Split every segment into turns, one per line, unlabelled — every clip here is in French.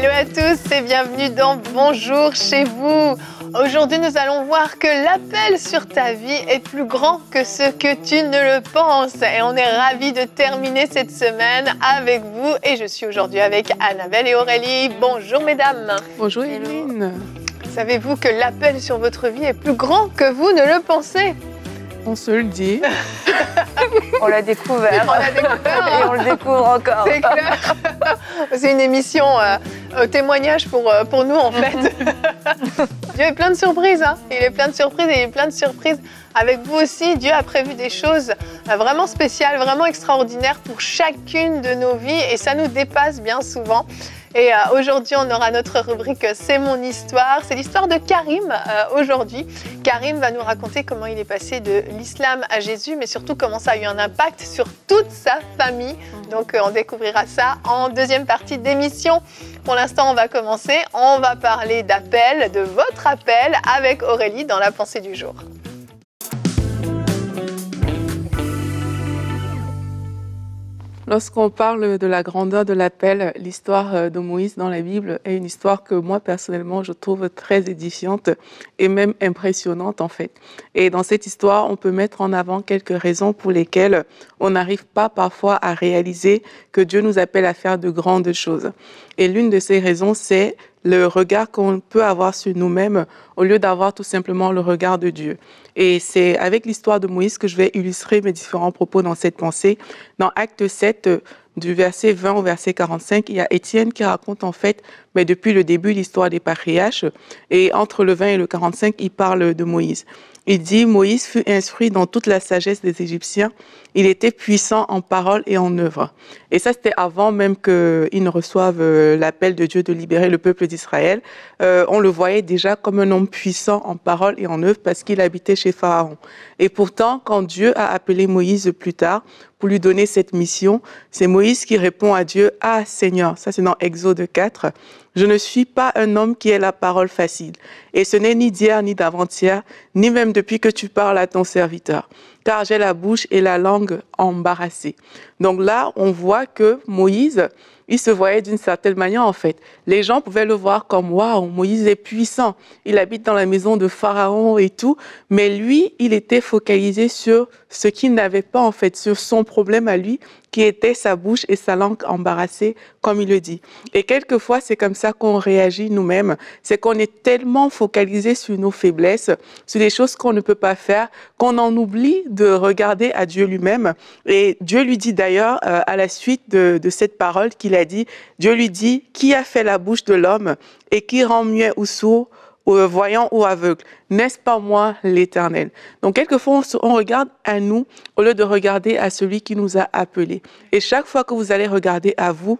Hello à tous et bienvenue dans Bonjour chez vous. Aujourd'hui, nous allons voir que l'appel sur ta vie est plus grand que ce que tu ne le penses. Et on est ravis de terminer cette semaine avec vous. Et je suis aujourd'hui avec Annabelle et Aurélie. Bonjour mesdames. Bonjour Hélène. Savez-vous que l'appel sur votre vie est plus grand que vous ne le pensez on se le dit. on l'a découvert. On Et on le découvre encore. C'est une émission euh, témoignage pour, euh, pour nous, en fait. Dieu est plein de surprises. Hein. Il est plein de surprises et il est plein de surprises avec vous aussi. Dieu a prévu des choses euh, vraiment spéciales, vraiment extraordinaires pour chacune de nos vies et ça nous dépasse bien souvent. Et euh, aujourd'hui, on aura notre rubrique euh, C'est mon histoire. C'est l'histoire de Karim euh, aujourd'hui. Karim va nous raconter comment il est passé de l'islam à Jésus, mais surtout comment ça a eu un impact sur toute sa famille. Mm. Donc on découvrira ça en deuxième partie d'émission. Pour l'instant, on va commencer. On va parler d'appel, de votre appel avec Aurélie dans la pensée du jour.
Lorsqu'on parle de la grandeur de l'appel, l'histoire euh, de Moïse dans la Bible est une histoire que moi personnellement je trouve très édifiante et même impressionnante en fait. Et dans cette histoire, on peut mettre en avant quelques raisons pour lesquelles on n'arrive pas parfois à réaliser que Dieu nous appelle à faire de grandes choses. Et l'une de ces raisons, c'est le regard qu'on peut avoir sur nous-mêmes au lieu d'avoir tout simplement le regard de Dieu. Et c'est avec l'histoire de Moïse que je vais illustrer mes différents propos dans cette pensée. Dans Acte 7, euh, du verset 20 au verset 45, il y a Étienne qui raconte en fait, mais depuis le début, l'histoire des patriarches. Et entre le 20 et le 45, il parle de Moïse. Il dit, Moïse fut instruit dans toute la sagesse des Égyptiens. Il était puissant en parole et en œuvre. Et ça, c'était avant même qu'ils ne reçoivent euh, l'appel de Dieu de libérer le peuple d'Israël. Euh, on le voyait déjà comme un homme puissant en parole et en œuvre parce qu'il habitait chez Pharaon. Et pourtant, quand Dieu a appelé Moïse plus tard pour lui donner cette mission. C'est Moïse qui répond à Dieu, Ah Seigneur, ça c'est dans Exode 4, je ne suis pas un homme qui ait la parole facile, et ce n'est ni d'hier ni d'avant-hier, ni même depuis que tu parles à ton serviteur. Car j'ai la bouche et la langue embarrassée. Donc là, on voit que Moïse, il se voyait d'une certaine manière en fait. Les gens pouvaient le voir comme waouh, Moïse est puissant, il habite dans la maison de Pharaon et tout, mais lui, il était focalisé sur ce qu'il n'avait pas en fait, sur son problème à lui qui était sa bouche et sa langue embarrassée comme il le dit. Et quelquefois, c'est comme ça qu'on réagit nous-mêmes, c'est qu'on est tellement focalisé sur nos faiblesses, sur les choses qu'on ne peut pas faire, qu'on en oublie de regarder à Dieu lui-même. Et Dieu lui dit d'ailleurs, euh, à la suite de, cette parole qu'il a dit, Dieu lui dit, qui a fait la bouche de l'homme et qui rend muet ou sourd ou voyant ou aveugle. N'est-ce pas moi l'Éternel Donc quelquefois, on, regarde à nous au lieu de regarder à celui qui nous a appelés. Et chaque fois que vous allez regarder à vous,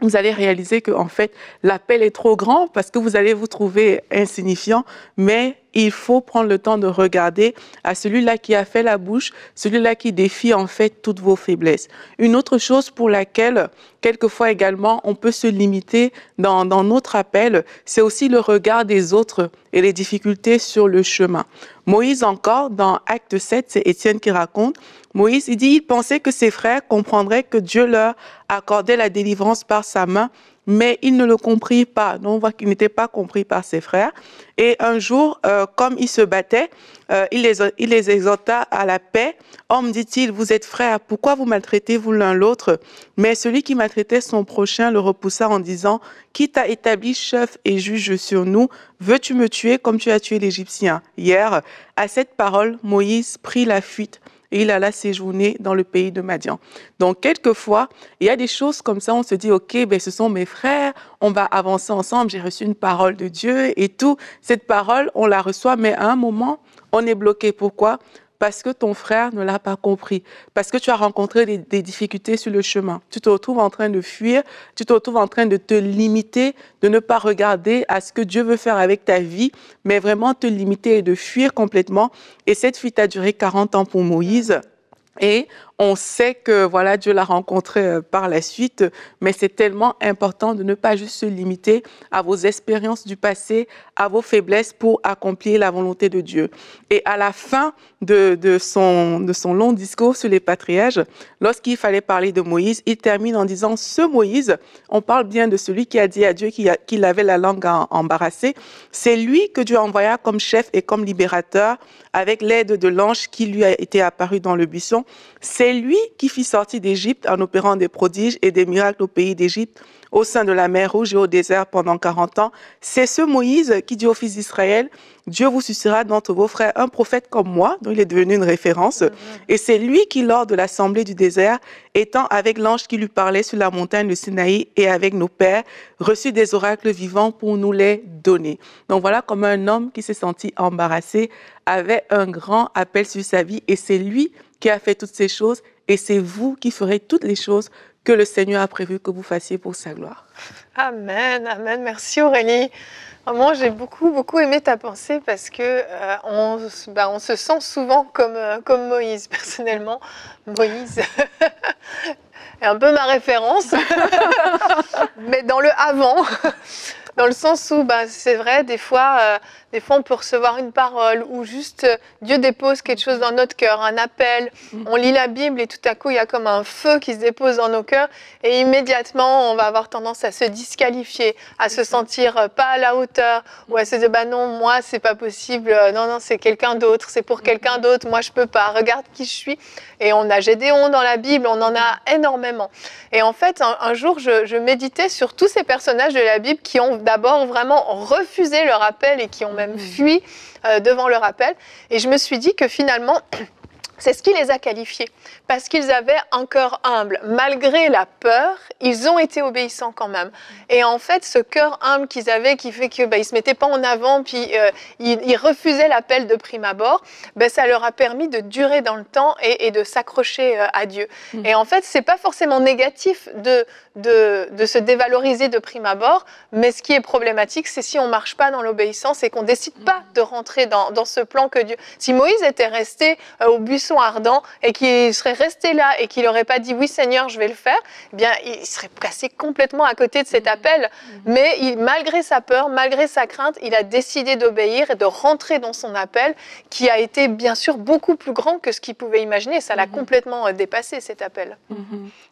vous allez réaliser que en fait l'appel est trop grand parce que vous allez vous trouver insignifiant, mais il faut prendre le temps de regarder à celui-là qui a fait la bouche, celui-là qui défie en fait toutes vos faiblesses. Une autre chose pour laquelle, quelquefois également, on peut se limiter dans, dans notre appel, c'est aussi le regard des autres et les difficultés sur le chemin. Moïse encore, dans Acte 7, c'est Étienne qui raconte, Moïse, dit, il pensait que ses frères comprendraient que Dieu leur accordait la délivrance par sa main mais il ne le comprit pas. Donc on voit qu'il n'était pas compris par ses frères. Et un jour, euh, comme ils se battaient, euh, il, les, il les exhorta à la paix. Homme, dit-il, vous êtes frères, pourquoi vous maltraitez-vous l'un l'autre Mais celui qui maltraitait son prochain le repoussa en disant, Qui t'a établi chef et juge sur nous Veux-tu me tuer comme tu as tué l'Égyptien Hier, à cette parole, Moïse prit la fuite et il alla séjourner dans le pays de Madian. Donc, quelquefois, il y a des choses comme ça, on se dit, OK, ben, ce sont mes frères, on va avancer ensemble, j'ai reçu une parole de Dieu et tout. Cette parole, on la reçoit, mais à un moment, on est bloqué. Pourquoi parce que ton frère ne l'a pas compris, parce que tu as rencontré des, difficultés sur le chemin. Tu te retrouves en train de fuir, tu te retrouves en train de te limiter, de ne pas regarder à ce que Dieu veut faire avec ta vie, mais vraiment te limiter et de fuir complètement. Et cette fuite a duré 40 ans pour Moïse. Et on sait que voilà Dieu l'a rencontré euh, par la suite, mais c'est tellement important de ne pas juste se limiter à vos expériences du passé, à vos faiblesses pour accomplir la volonté de Dieu. Et à la fin de, de son, de son long discours sur les patriages, lorsqu'il fallait parler de Moïse, il termine en disant ce Moïse, on parle bien de celui qui a dit à Dieu qu'il avait la langue embarrassée, c'est lui que Dieu envoya comme chef et comme libérateur avec l'aide de l'ange qui lui a été apparu dans le buisson. C'est lui qui fit sortir d'Égypte en opérant des prodiges et des miracles au pays d'Égypte au sein de la mer Rouge et au désert pendant 40 ans. C'est ce Moïse qui dit aux fils d'Israël, Dieu vous suscitera d'entre vos frères un prophète comme moi, dont il est devenu une référence. Mm-hmm. Et c'est lui qui, lors de l'assemblée du désert, étant avec l'ange qui lui parlait sur la montagne de Sinaï et avec nos pères, reçut des oracles vivants pour nous les donner. Donc voilà comme un homme qui s'est senti embarrassé avait un grand appel sur sa vie et c'est lui qui a fait toutes ces choses et c'est vous qui ferez toutes les choses que le Seigneur a prévu que vous fassiez pour sa gloire.
Amen, amen. Merci Aurélie. moi j'ai beaucoup, beaucoup aimé ta pensée parce que euh, bah, on, se sent souvent comme, euh, comme Moïse. Personnellement, Moïse est un peu ma référence, mais dans le avant dans le sens où ben, c'est vrai, des fois, euh, des fois on peut recevoir une parole ou juste euh, Dieu dépose quelque chose dans notre cœur, un appel. Mm. On lit la Bible et tout à coup il y a comme un feu qui se dépose dans nos cœurs et immédiatement on va avoir tendance à se disqualifier, à se sentir euh, pas à la hauteur mm. ou à se dire bah, non moi c'est pas possible, non non c'est quelqu'un d'autre, c'est pour mm. quelqu'un d'autre, moi je peux pas, regarde qui je suis. Et on a Gédéon dans la Bible, on en a énormément. Et en fait un, jour je méditais sur tous ces personnages de la Bible qui ont d'abord vraiment refusé leur appel et qui ont même mmh. fui euh, devant leur appel. Et je me suis dit que finalement, c'est ce qui les a qualifiés, parce qu'ils avaient un cœur humble. Malgré la peur, ils ont été obéissants quand même. Et en fait, ce cœur humble qu'ils avaient, qui fait qu'ils bah, ne se mettaient pas en avant, puis euh, ils, refusaient l'appel de prime abord, ben, ça leur a permis de durer dans le temps et, de s'accrocher euh, à Dieu. Mmh. Et en fait, c'est pas forcément négatif de, se dévaloriser de prime abord, mais ce qui est problématique, c'est si on ne marche pas dans l'obéissance et qu'on ne décide mmh. pas de rentrer dans, ce plan que Dieu... Si Moïse était resté euh, au bus sont ardents et qui serait resté là et qui n'aurait pas dit oui Seigneur, je vais le faire, eh bien il serait passé complètement à côté de cet mhm. appel. Mhm. Mais il, malgré sa peur, malgré sa crainte, il a décidé d'obéir et de rentrer dans son appel qui a été bien sûr beaucoup plus grand que ce qu'il pouvait imaginer. Ça l'a mhm. complètement euh, dépassé cet
appel.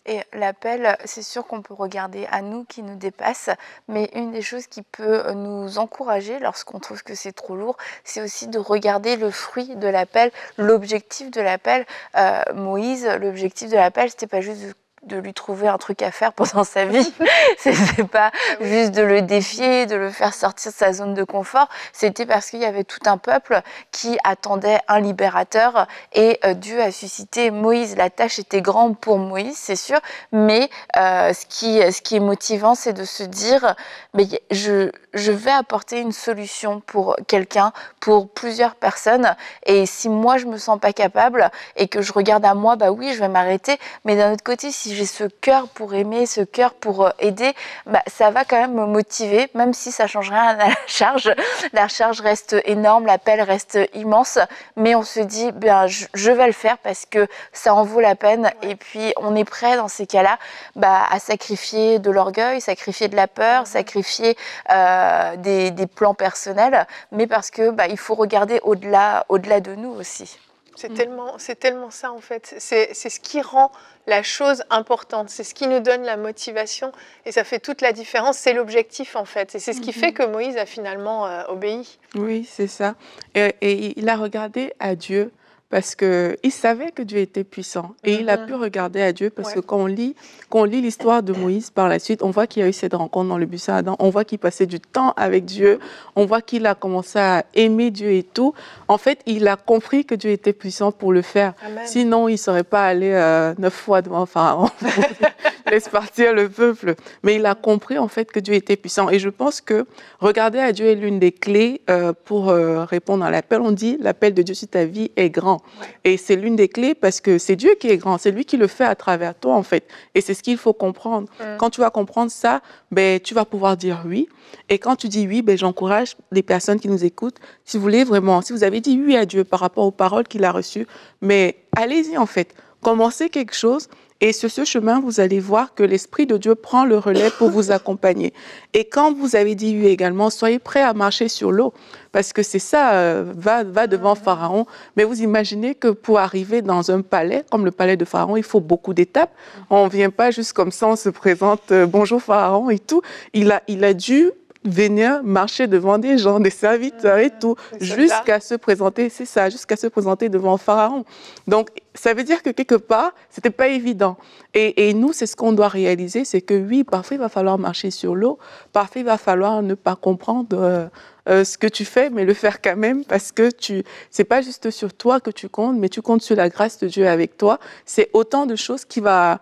Et l'appel, c'est sûr qu'on peut regarder à nous qui nous dépasse, mais une des choses qui peut euh, nous encourager lorsqu'on trouve que c'est trop lourd, c'est aussi de regarder le fruit de l'appel, l'objectif de l'appel, euh, Moïse, l'objectif de l'appel, c'était pas juste de de lui trouver un truc à faire pendant sa vie. c'est pas ah juste de le défier, de le faire sortir de sa zone de confort. C'était parce qu'il y avait tout un peuple qui attendait un libérateur et euh, Dieu a suscité Moïse. La tâche était grande pour Moïse, c'est sûr, mais euh, ce, qui, ce qui est motivant, c'est de se dire, mais je, je vais apporter une solution pour quelqu'un, pour plusieurs personnes. Et si moi, je me sens pas capable et que je regarde à moi, bah oui, je vais m'arrêter. Mais d'un autre côté, si j'ai ce cœur pour aimer, ce cœur pour euh, aider, bah, ça va quand même me motiver, même si ça change rien à la charge. La charge reste énorme, l'appel reste immense, mais on se dit, ben, je, vais le faire parce que ça en vaut la peine. Et puis, on est prêt dans ces cas-là bah, à sacrifier de l'orgueil, sacrifier de la peur, sacrifier euh, des, plans personnels, mais parce que bah, il faut regarder au-delà, au-delà de nous aussi.
Mm. C'est tellement, ça en fait. C'est, ce qui rend la chose importante. C'est ce qui nous donne la motivation et ça fait toute la différence. C'est l'objectif en fait. Et c'est ce qui fait mm-hmm. que Moïse a finalement euh, obéi.
Oui, c'est ça. et, il a regardé à Dieu parce qu'il savait que Dieu était puissant et il a mhm. pu regarder à Dieu parce que quand on lit, quand lit l'histoire de Moïse par la suite, on voit qu'il y a eu cette rencontre dans le buisson Adam, on voit qu'il passait du temps avec Dieu, on voit qu'il a commencé à aimer Dieu et tout. En fait, il a compris que Dieu était puissant pour le faire. Sinon, il ne serait pas allé euh, neuf fois devant Pharaon. laisse partir le peuple. Mais il a compris en fait que Dieu était puissant. Et je pense que regarder à Dieu est l'une des clés euh, pour euh, répondre à l'appel. On dit l'appel de Dieu sur ta vie est grand. Et c'est l'une des clés parce que c'est Dieu qui est grand. C'est lui qui le fait à travers toi en fait. Et c'est ce qu'il faut comprendre. Quand tu vas comprendre ça, ben, tu vas pouvoir dire oui. Et quand tu dis oui, ben, j'encourage les personnes qui nous écoutent, si vous voulez vraiment, si vous avez dit oui à Dieu par rapport aux paroles qu'il a reçues, mais allez-y en fait. Commencez quelque chose et sur ce chemin, vous allez voir que l'Esprit de Dieu prend le relais pour vous accompagner. Et quand vous avez dit également, soyez prêts à marcher sur l'eau, parce que c'est ça, euh, va, va devant ah. Pharaon. Mais vous imaginez que pour arriver dans un palais, comme le palais de Pharaon, il faut beaucoup d'étapes. Ah. On ne vient pas juste comme ça, on se présente, euh, bonjour Pharaon et tout. Il a, il a dû venir marcher devant des gens, des serviteurs et euh, tout, jusqu'à se présenter, c'est ça, jusqu'à se présenter devant Pharaon. Donc, ça veut dire que quelque part, c'était pas évident. Et, nous, c'est ce qu'on doit réaliser, c'est que oui, parfois, il va falloir marcher sur l'eau, parfois, il va falloir ne pas comprendre euh, euh, ce que tu fais, mais le faire quand même, parce que tu, c'est pas juste sur toi que tu comptes, mais tu comptes sur la grâce de Dieu avec toi. C'est autant de choses qui va,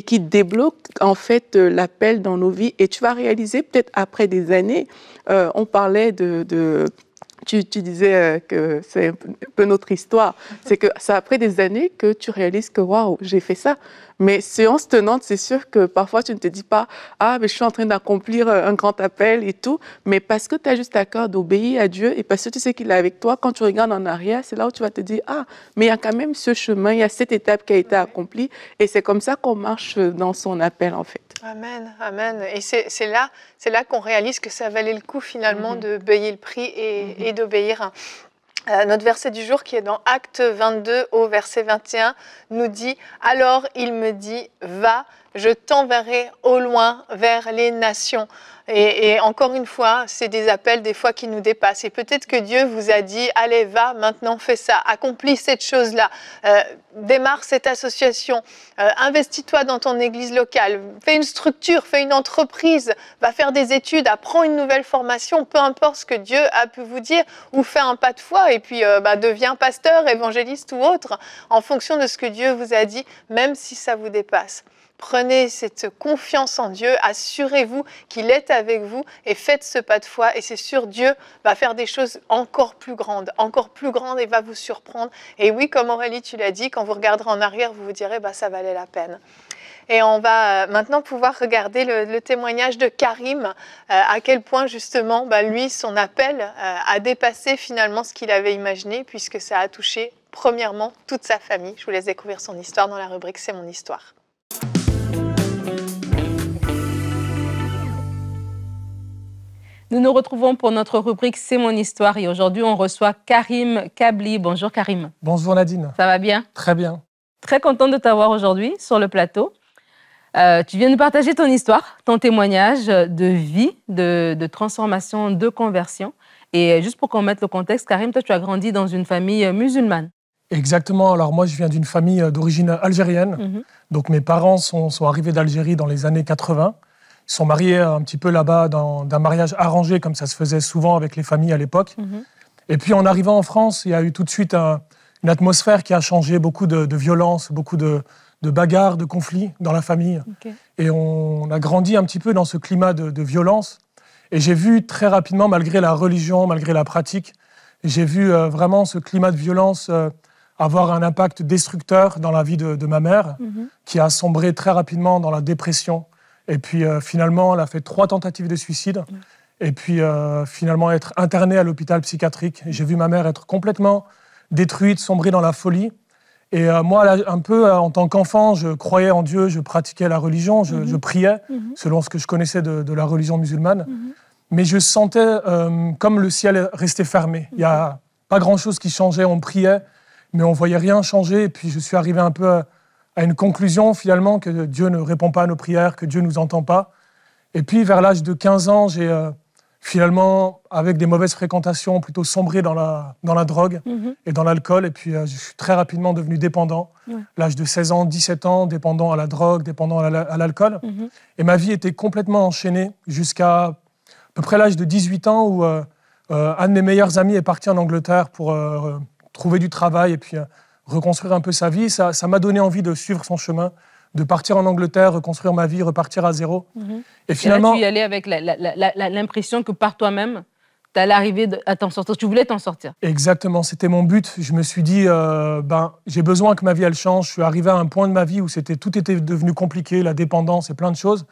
qui, débloque en fait euh, l'appel dans nos vies. Et tu vas réaliser peut-être après des années, euh, on parlait de, tu, tu, disais euh, que c'est un peu notre histoire. C'est que c'est après des années que tu réalises que waouh, j'ai fait ça. Mais séance tenante, c'est sûr que parfois tu ne te dis pas Ah, mais je suis en train d'accomplir euh, un grand appel et tout. Mais parce que tu as juste à cœur d'obéir à Dieu et parce que tu sais qu'il est avec toi, quand tu regardes en arrière, c'est là où tu vas te dire Ah, mais il y a quand même ce chemin, il y a cette étape qui a été accomplie. Et c'est comme ça qu'on marche dans son appel, en fait.
Amen, amen. Et c'est là, là qu'on réalise que ça valait le coup finalement mmh de payer le prix et, d'obéir mmh et d'obéir. Euh, notre verset du jour qui est dans Acte 22 au verset 21 nous dit, Alors il me dit, va, je t'enverrai au loin vers les nations. Et, encore une fois, c'est des appels des fois qui nous dépassent. Et peut-être que Dieu vous a dit, allez, va, maintenant fais ça, accomplis cette chose-là, euh, démarre cette association, euh, investis-toi dans ton église locale, fais une structure, fais une entreprise, va faire des études, apprends une nouvelle formation, peu importe ce que Dieu a pu vous dire, ou fais un pas de foi et puis euh, bah, deviens pasteur, évangéliste ou autre, en fonction de ce que Dieu vous a dit, même si ça vous dépasse. Prenez cette confiance en Dieu, assurez-vous qu'il est avec vous et faites ce pas de foi. Et c'est sûr, Dieu va faire des choses encore plus grandes, encore plus grandes et va vous surprendre. Et oui, comme Aurélie, tu l'as dit, quand vous regarderez en arrière, vous vous direz, bah, ça valait la peine. Et on va euh, maintenant pouvoir regarder le, témoignage de Karim, euh, à quel point justement, bah, lui, son appel euh, a dépassé finalement ce qu'il avait imaginé, puisque ça a touché premièrement toute sa famille. Je vous laisse découvrir son histoire dans la rubrique C'est mon histoire.
Nous nous retrouvons pour notre rubrique C'est mon histoire et aujourd'hui on reçoit Karim Kabli. Bonjour Karim. Bonjour Nadine. Ça va bien Très bien. Très contente de t'avoir aujourd'hui sur le plateau. Euh, tu viens de partager ton histoire, ton témoignage de vie, de, transformation, de conversion. Et juste pour qu'on mette le contexte, Karim, toi tu as grandi dans une famille euh, musulmane.
Exactement. Alors moi, je viens d'une famille euh, d'origine algérienne. Mhm. Donc mes parents sont, sont arrivés d'Algérie dans les années 80 sont mariés un petit peu là-bas dans d'un mariage arrangé, comme ça se faisait souvent avec les familles à l'époque. Mhm. Et puis en arrivant en France, il y a eu tout de suite une atmosphère qui a changé, beaucoup de, violence, beaucoup de, bagarres, de conflits dans la famille. Et on, a grandi un petit peu dans ce climat de, violence. Et j'ai vu très rapidement, malgré la religion, malgré la pratique, j'ai vu euh, vraiment ce climat de violence euh, avoir un impact destructeur dans la vie de, ma mère, mhm. qui a sombré très rapidement dans la dépression, et puis euh, finalement, elle a fait trois tentatives de suicide. Et puis euh, finalement, être internée à l'hôpital psychiatrique. J'ai vu ma mère être complètement détruite, sombrer dans la folie. Et euh, moi, un peu en tant qu'enfant, je croyais en Dieu, je pratiquais la religion, je, mhm. priais mhm. selon ce que je connaissais de, la religion musulmane. Mhm. Mais je sentais comme le ciel restait fermé. Il n'y a pas grand-chose qui changeait. On priait, mais on voyait rien changer. Et puis je suis arrivé un peu à une conclusion finalement que Dieu ne répond pas à nos prières, que Dieu ne nous entend pas. Et puis vers l'âge de 15 ans, j'ai euh, finalement, avec des mauvaises fréquentations, plutôt sombré dans la, dans la drogue mhm. et dans l'alcool. Et puis euh, je suis très rapidement devenu dépendant. L'âge de 16 ans, 17 ans, dépendant à la drogue, dépendant à l'alcool. Mhm. Et ma vie était complètement enchaînée jusqu'à à peu près l'âge de 18 ans où euh, un de mes meilleurs amis est parti en Angleterre pour trouver du travail. Et puis reconstruire un peu sa vie. Ça, m'a donné envie de suivre son chemin, de partir en Angleterre, reconstruire ma vie, repartir à zéro.
Mhm. Et finalement. Et là, tu y allais avec l'impression que par toi-même, tu allais arriver à t'en sortir. Tu voulais t'en sortir.
Exactement, c'était mon but. Je me suis dit, euh, ben, j'ai besoin que ma vie, elle change. Je suis arrivé à un point de ma vie où c'était tout était devenu compliqué, la dépendance et plein de choses.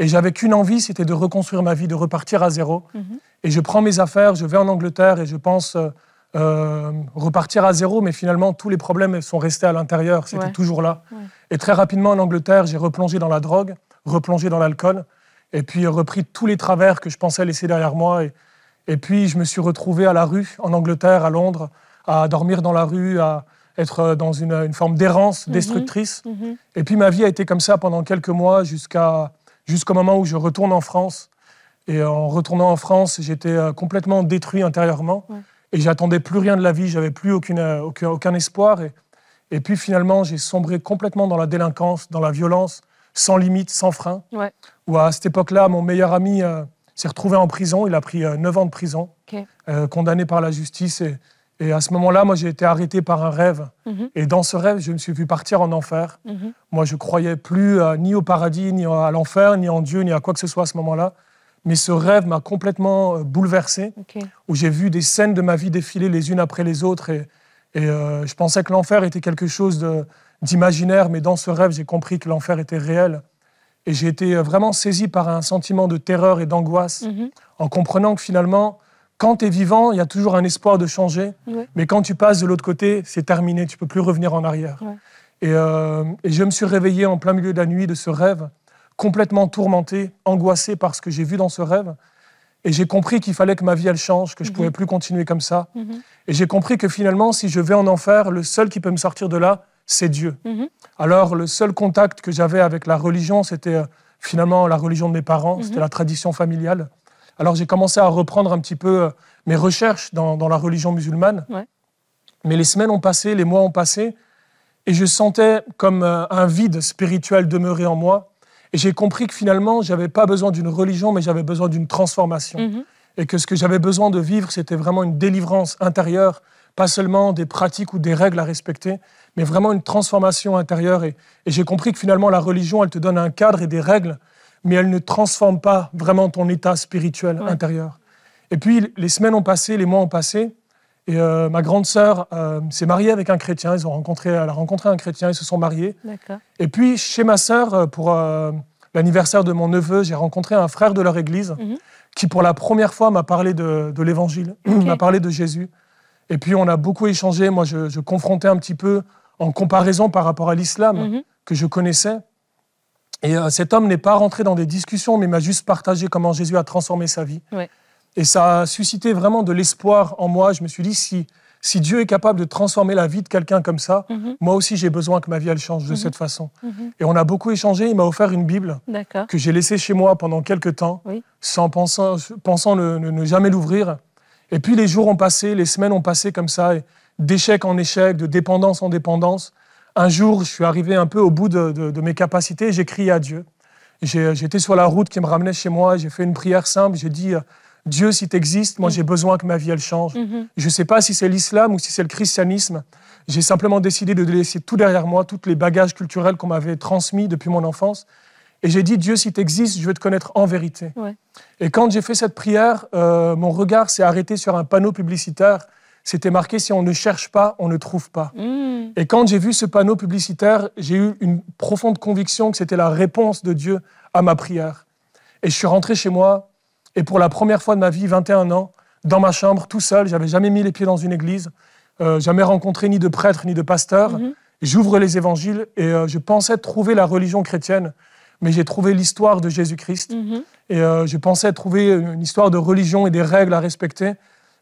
Et j'avais qu'une envie, c'était de reconstruire ma vie, de repartir à zéro. Mhm. Et je prends mes affaires, je vais en Angleterre et je pense. Euh, euh, repartir à zéro, mais finalement, tous les problèmes sont restés à l'intérieur, c'était toujours là. Et très rapidement, en Angleterre, j'ai replongé dans la drogue, replongé dans l'alcool, et puis repris tous les travers que je pensais laisser derrière moi. Et, puis, je me suis retrouvé à la rue, en Angleterre, à Londres, à dormir dans la rue, à être dans une, forme d'errance mhm. destructrice. Mhm. Et puis, ma vie a été comme ça pendant quelques mois, jusqu'au moment où je retourne en France. Et en retournant en France, j'étais euh, complètement détruit intérieurement. Et j'attendais plus rien de la vie, j'avais plus euh, aucun, espoir. Et, puis finalement, j'ai sombré complètement dans la délinquance, dans la violence, sans limite, sans frein. Ouais. à cette époque-là, mon meilleur ami euh, s'est retrouvé en prison. Il a pris euh, neuf 9 ans de prison, condamné par la justice. Et, à ce moment-là, moi, j'ai été arrêté par un rêve. Mhm. Et dans ce rêve, je me suis vu partir en enfer. Mhm. Moi, je croyais plus ni au paradis, ni à l'enfer, ni en Dieu, ni à quoi que ce soit à ce moment-là mais ce rêve m'a complètement euh, bouleversé, où j'ai vu des scènes de ma vie défiler les unes après les autres, et, euh, je pensais que l'enfer était quelque chose d'imaginaire, mais dans ce rêve, j'ai compris que l'enfer était réel. Et j'ai été euh, vraiment saisi par un sentiment de terreur et d'angoisse, mhm. en comprenant que finalement, quand tu es vivant, il y a toujours un espoir de changer, mais quand tu passes de l'autre côté, c'est terminé, tu peux plus revenir en arrière. Et, et, je me suis réveillé en plein milieu de la nuit de ce rêve, complètement tourmenté, angoissé par ce que j'ai vu dans ce rêve. Et j'ai compris qu'il fallait que ma vie, elle change, que je ne mhm. pouvais plus continuer comme ça. Mhm. Et j'ai compris que finalement, si je vais en enfer, le seul qui peut me sortir de là, c'est Dieu. Mhm. Alors, le seul contact que j'avais avec la religion, c'était euh, finalement la religion de mes parents, c'était la tradition familiale. Alors, j'ai commencé à reprendre un petit peu euh, mes recherches dans, la religion musulmane. Mais les semaines ont passé, les mois ont passé, et je sentais comme euh, un vide spirituel demeurer en moi et j'ai compris que finalement, je n'avais pas besoin d'une religion, mais j'avais besoin d'une transformation. Mhm. Et que ce que j'avais besoin de vivre, c'était vraiment une délivrance intérieure, pas seulement des pratiques ou des règles à respecter, mais vraiment une transformation intérieure. Et, j'ai compris que finalement, la religion, elle te donne un cadre et des règles, mais elle ne transforme pas vraiment ton état spirituel intérieur. Et puis, les semaines ont passé, les mois ont passé, et euh, ma grande sœur euh, s'est mariée avec un chrétien. Ils ont rencontré, elle a rencontré un chrétien. Ils se sont mariés. Et puis chez ma sœur, euh, pour l'anniversaire de mon neveu, j'ai rencontré un frère de leur église mhm. qui, pour la première fois, m'a parlé de, l'Évangile, m'a parlé de Jésus. Et puis on a beaucoup échangé. Moi, je, confrontais un petit peu en comparaison par rapport à l'islam mhm. que je connaissais. Et cet homme n'est pas rentré dans des discussions, mais m'a juste partagé comment Jésus a transformé sa vie. Et ça a suscité vraiment de l'espoir en moi. Je me suis dit, si, si Dieu est capable de transformer la vie de quelqu'un comme ça, mhm. moi aussi j'ai besoin que ma vie elle change de mhm. cette façon. Mhm. Et on a beaucoup échangé. Il m'a offert une Bible que j'ai laissée chez moi pendant quelques temps, sans pensant, pensant ne, jamais l'ouvrir. Et puis les jours ont passé, les semaines ont passé comme ça, d'échec en échec, de dépendance en dépendance. Un jour, je suis arrivé un peu au bout de, de mes capacités. J'ai crié à Dieu. J'étais sur la route qui me ramenait chez moi. J'ai fait une prière simple. J'ai dit euh, Dieu, si tu existes, moi mm. j'ai besoin que ma vie, elle change. Mm-hmm. Je ne sais pas si c'est l'islam ou si c'est le christianisme. J'ai simplement décidé de laisser tout derrière moi, tous les bagages culturels qu'on m'avait transmis depuis mon enfance. Et j'ai dit, Dieu, si tu existes, je veux te connaître en vérité. Et quand j'ai fait cette prière, euh, mon regard s'est arrêté sur un panneau publicitaire. C'était marqué, si on ne cherche pas, on ne trouve pas. Mm. Et quand j'ai vu ce panneau publicitaire, j'ai eu une profonde conviction que c'était la réponse de Dieu à ma prière. Et je suis rentré chez moi, et pour la première fois de ma vie, 21 ans, dans ma chambre, tout seul, j'avais jamais mis les pieds dans une église, euh, jamais rencontré ni de prêtre ni de pasteur. Mhm. J'ouvre les évangiles et euh, je pensais trouver la religion chrétienne, mais j'ai trouvé l'histoire de Jésus-Christ. Mhm. Et euh, je pensais trouver une histoire de religion et des règles à respecter,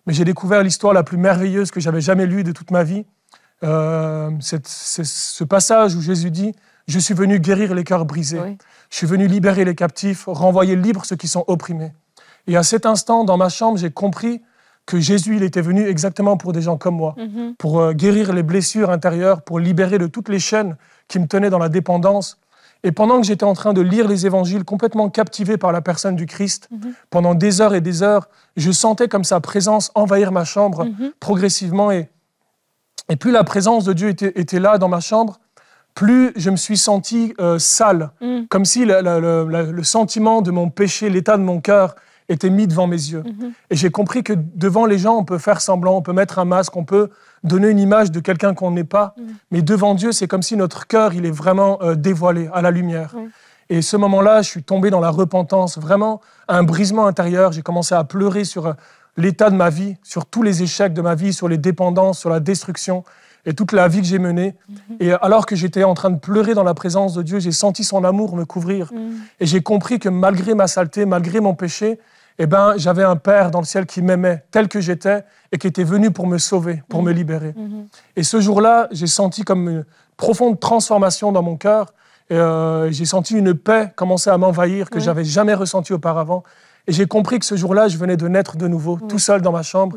mais j'ai découvert l'histoire la plus merveilleuse que j'avais jamais lue de toute ma vie. C'est ce passage où Jésus dit Je suis venu guérir les cœurs brisés, je suis venu libérer les captifs, renvoyer libres ceux qui sont opprimés. Et à cet instant, dans ma chambre, j'ai compris que Jésus, il était venu exactement pour des gens comme moi, mhm. pour euh, guérir les blessures intérieures, pour libérer de toutes les chaînes qui me tenaient dans la dépendance. Et pendant que j'étais en train de lire les évangiles, complètement captivé par la personne du Christ, mhm. pendant des heures et des heures, je sentais comme sa présence envahir ma chambre mhm. progressivement. Et, et plus la présence de Dieu était, était, là dans ma chambre, plus je me suis senti euh, sale, mm. comme si le sentiment de mon péché, l'état de mon cœur, était mis devant mes yeux. Mhm. Et j'ai compris que devant les gens, on peut faire semblant, on peut mettre un masque, on peut donner une image de quelqu'un qu'on n'est pas. Mhm. Mais devant Dieu, c'est comme si notre cœur, il est vraiment euh, dévoilé à la lumière. Et ce moment-là, je suis tombé dans la repentance, vraiment un brisement intérieur. J'ai commencé à pleurer sur euh, l'état de ma vie, sur tous les échecs de ma vie, sur les dépendances, sur la destruction et toute la vie que j'ai menée. Mhm. Et euh, alors que j'étais en train de pleurer dans la présence de Dieu, j'ai senti son amour me couvrir. Et j'ai compris que malgré ma saleté, malgré mon péché, eh ben, j'avais un Père dans le ciel qui m'aimait tel que j'étais et qui était venu pour me sauver, pour me mhm. libérer. Mhm. Et ce jour-là, j'ai senti comme une profonde transformation dans mon cœur. Euh, j'ai senti une paix commencer à m'envahir que j'avais jamais ressentie auparavant. Et j'ai compris que ce jour-là, je venais de naître de nouveau, tout seul dans ma chambre.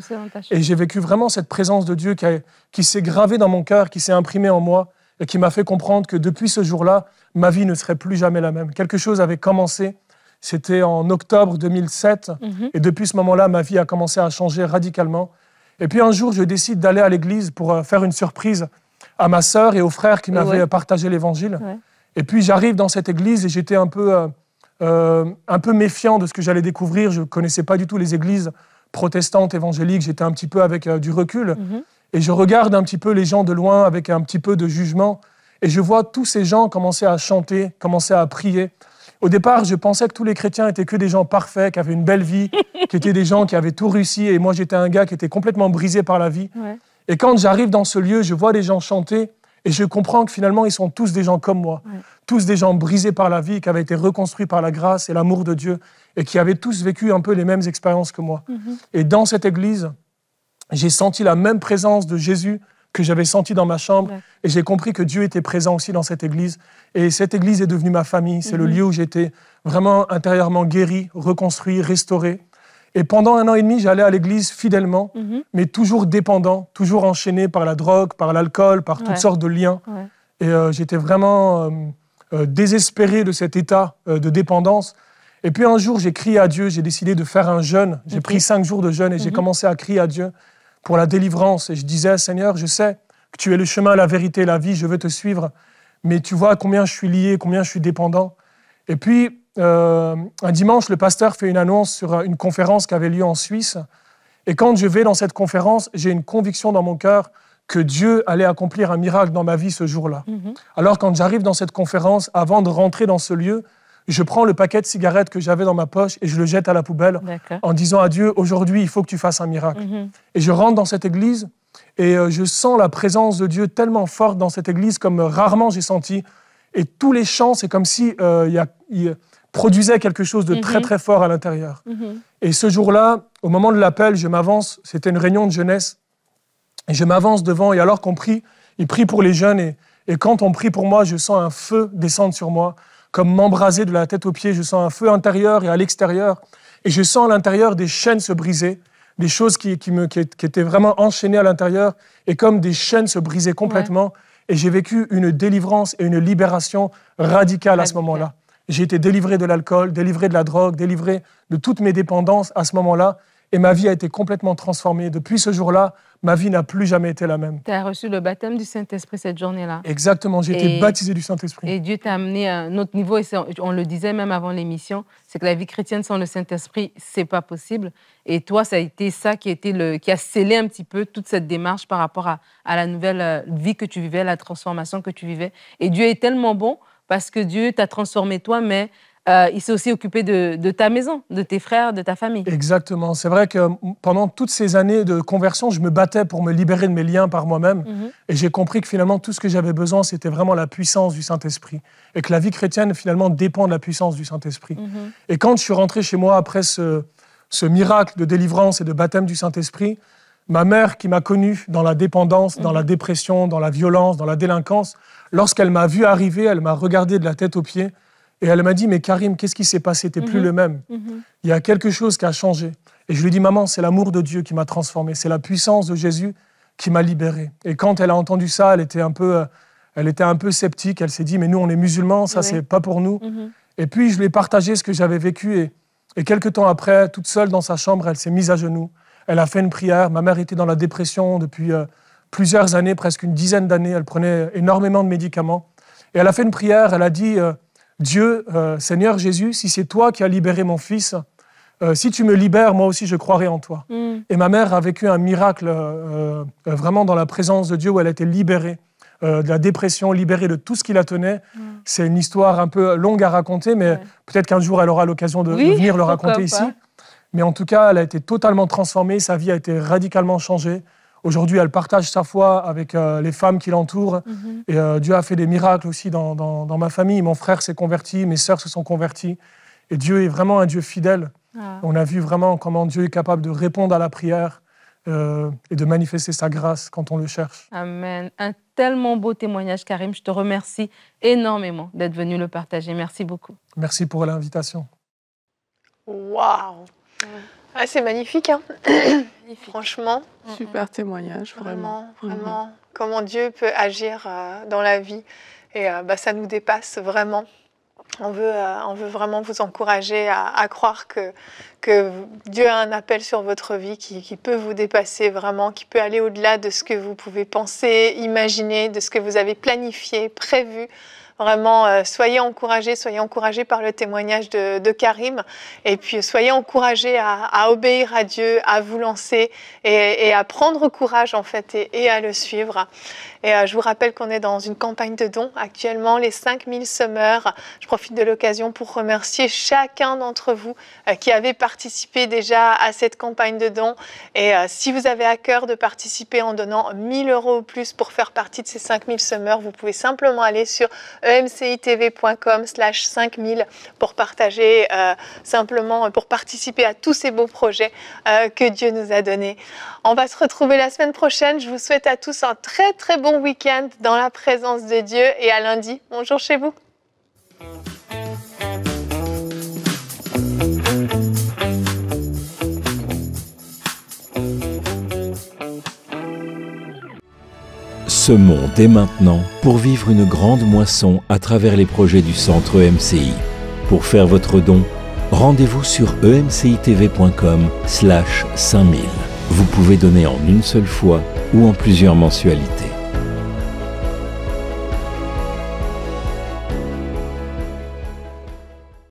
et j'ai vécu vraiment cette présence de Dieu qui, qui s'est gravée dans mon cœur, qui s'est imprimée en moi et qui m'a fait comprendre que depuis ce jour-là, ma vie ne serait plus jamais la même. Quelque chose avait commencé c'était en octobre 2007. Mhm. Et depuis ce moment-là, ma vie a commencé à changer radicalement. Et puis un jour, je décide d'aller à l'église pour euh, faire une surprise à ma sœur et aux frères qui m'avaient partagé l'évangile. Et puis j'arrive dans cette église et j'étais un peu, euh, euh, un peu méfiant de ce que j'allais découvrir. Je ne connaissais pas du tout les églises protestantes, évangéliques. J'étais un petit peu avec du recul. Mhm. Et je regarde un petit peu les gens de loin avec un petit peu de jugement. Et je vois tous ces gens commencer à chanter, commencer à prier, au départ, je pensais que tous les chrétiens étaient que des gens parfaits, qui avaient une belle vie, qui étaient des gens qui avaient tout réussi. Et moi, j'étais un gars qui était complètement brisé par la vie. Et quand j'arrive dans ce lieu, je vois des gens chanter et je comprends que finalement, ils sont tous des gens comme moi, tous des gens brisés par la vie, qui avaient été reconstruits par la grâce et l'amour de Dieu et qui avaient tous vécu un peu les mêmes expériences que moi. Mhm. Et dans cette église, j'ai senti la même présence de Jésus que j'avais senti dans ma chambre. Et j'ai compris que Dieu était présent aussi dans cette église. Et cette église est devenue ma famille. C'est le mhm. lieu où j'étais vraiment intérieurement guéri, reconstruit, restauré. Et pendant un an et demi, j'allais à l'église fidèlement, mhm. mais toujours dépendant, toujours enchaîné par la drogue, par l'alcool, par toutes sortes de liens. Et euh, j'étais vraiment euh, euh, désespéré de cet état de dépendance. Et puis un jour, j'ai crié à Dieu, j'ai décidé de faire un jeûne. J'ai pris cinq jours de jeûne et j'ai mhm. commencé à crier à Dieu pour la délivrance. Et je disais, Seigneur, je sais que tu es le chemin, la vérité, la vie, je veux te suivre. Mais tu vois combien je suis lié, combien je suis dépendant. Et puis, euh, un dimanche, le pasteur fait une annonce sur une conférence qui avait lieu en Suisse. Et quand je vais dans cette conférence, j'ai une conviction dans mon cœur que Dieu allait accomplir un miracle dans ma vie ce jour-là. Mhm. Alors quand j'arrive dans cette conférence, avant de rentrer dans ce lieu, je prends le paquet de cigarettes que j'avais dans ma poche et je le jette à la poubelle en disant à Dieu, aujourd'hui, il faut que tu fasses un miracle. Mhm. Et je rentre dans cette église et euh, je sens la présence de Dieu tellement forte dans cette église comme euh, rarement j'ai senti. Et tous les chants, c'est comme si euh, il produisait quelque chose de très mhm. très fort à l'intérieur. Mhm. Et ce jour-là, au moment de l'appel, je m'avance, c'était une réunion de jeunesse, et je m'avance devant, et alors qu'on prie, il prie pour les jeunes, et quand on prie pour moi, je sens un feu descendre sur moi comme m'embraser de la tête aux pieds. Je sens un feu intérieur et à l'extérieur. Et je sens à l'intérieur des chaînes se briser, des choses qui, étaient vraiment enchaînées à l'intérieur et comme des chaînes se briser complètement. Et j'ai vécu une délivrance et une libération radicale à ce moment-là. J'ai été délivré de l'alcool, délivré de la drogue, délivré de toutes mes dépendances à ce moment-là. Et ma vie a été complètement transformée. Depuis ce jour-là, ma vie n'a plus jamais été la même.
Tu as reçu le baptême du Saint-Esprit cette journée-là. Exactement, j'ai été baptisé du Saint-Esprit. Et Dieu t'a amené à un autre niveau, et on le disait même avant l'émission, c'est que la vie chrétienne sans le Saint-Esprit, c'est pas possible. Et toi, ça a été ça qui a, scellé un petit peu toute cette démarche par rapport à, la nouvelle euh, vie que tu vivais, la transformation que tu vivais. Et Dieu est tellement bon parce que Dieu t'a transformé toi, mais euh, il s'est aussi occupé de, ta maison, de tes
frères, de ta famille. Exactement. C'est vrai que pendant toutes ces années de conversion, je me battais pour me libérer de mes liens par moi-même. Mhm. Et j'ai compris que finalement, tout ce que j'avais besoin, c'était vraiment la puissance du Saint-Esprit. Et que la vie chrétienne, finalement, dépend de la puissance du Saint-Esprit. Mhm. Et quand je suis rentré chez moi après ce, miracle de délivrance et de baptême du Saint-Esprit, ma mère, qui m'a connu dans la dépendance, dans la mhm. dépression, dans la violence, dans la délinquance, lorsqu'elle m'a vu arriver, elle m'a regardé de la tête aux pieds et elle m'a dit, mais Karim, qu'est-ce qui s'est passé Tu n'es plus mhm. le même. Mhm. Il y a quelque chose qui a changé. Et je lui ai dit, maman, c'est l'amour de Dieu qui m'a transformé. C'est la puissance de Jésus qui m'a libéré. Et quand elle a entendu ça, elle était un peu, euh, elle était un peu sceptique. Elle s'est dit, mais nous, on est musulmans, ça, ce c'est pas pour nous. Mhm. Et puis, je lui ai partagé ce que j'avais vécu. Et, et quelques temps après, toute seule dans sa chambre, elle s'est mise à genoux. Elle a fait une prière. Ma mère était dans la dépression depuis euh, plusieurs années, presque une dizaine d'années. Elle prenait énormément de médicaments. Et elle a fait une prière. Elle a dit... Euh, Dieu, euh, Seigneur Jésus, si c'est toi qui as libéré mon fils, euh, si tu me libères, moi aussi je croirai en toi. Mm. Et ma mère a vécu un miracle euh, vraiment dans la présence de Dieu où elle a été libérée de la dépression, libérée de tout ce qui la tenait. Mm. C'est une histoire un peu longue à raconter, mais peut-être qu'un jour elle aura l'occasion de, venir le raconter ici. Mais en tout cas, elle a été totalement transformée, sa vie a été radicalement changée. Aujourd'hui, elle partage sa foi avec euh, les femmes qui l'entourent. Mhm. Et euh, Dieu a fait des miracles aussi dans, ma famille. Mon frère s'est converti, mes sœurs se sont converties. Et Dieu est vraiment un Dieu fidèle. Ah. On a vu vraiment comment Dieu est capable de répondre à la prière euh, et de manifester sa grâce quand on le cherche.
Amen. Un tellement beau témoignage, Karim. Je te remercie énormément d'être venu le partager. Merci beaucoup.
Merci pour l'invitation.
Waouh! Ah, C'est magnifique. Hein.
Franchement.
Super témoignage, vraiment. Mm-hmm. Vraiment,
Comment Dieu peut agir euh, dans la vie. Et euh, bah, ça nous dépasse vraiment. On veut, euh, on veut vraiment vous encourager à, croire que, que, Dieu a un appel sur votre vie qui, qui peut vous dépasser vraiment, qui peut aller au-delà de ce que vous pouvez penser, imaginer, de ce que vous avez planifié, prévu. Vraiment, euh, soyez encouragés, soyez encouragés par le témoignage de, Karim. Et puis, soyez encouragés à, obéir à Dieu, à vous lancer et, à prendre courage, en fait, et, à le suivre. Et euh, je vous rappelle qu'on est dans une campagne de dons actuellement, les 5000 semeurs. Je profite de l'occasion pour remercier chacun d'entre vous euh, qui avait participé déjà à cette campagne de dons. Et si vous avez à cœur de participer en donnant 1000 euros ou plus pour faire partie de ces 5000 semeurs, vous pouvez simplement aller sur mcitv.com slash 5000 pour partager euh, simplement, pour participer à tous ces beaux projets euh, que Dieu nous a donnés. On va se retrouver la semaine prochaine. Je vous souhaite à tous un très très bon week-end dans la présence de Dieu et à lundi. Bonjour chez vous.
monde dès maintenant pour vivre une grande moisson à travers les projets du centre EMCI. Pour faire votre don, rendez-vous sur emcitv.com slash 5000. Vous pouvez donner en une seule fois ou en plusieurs mensualités.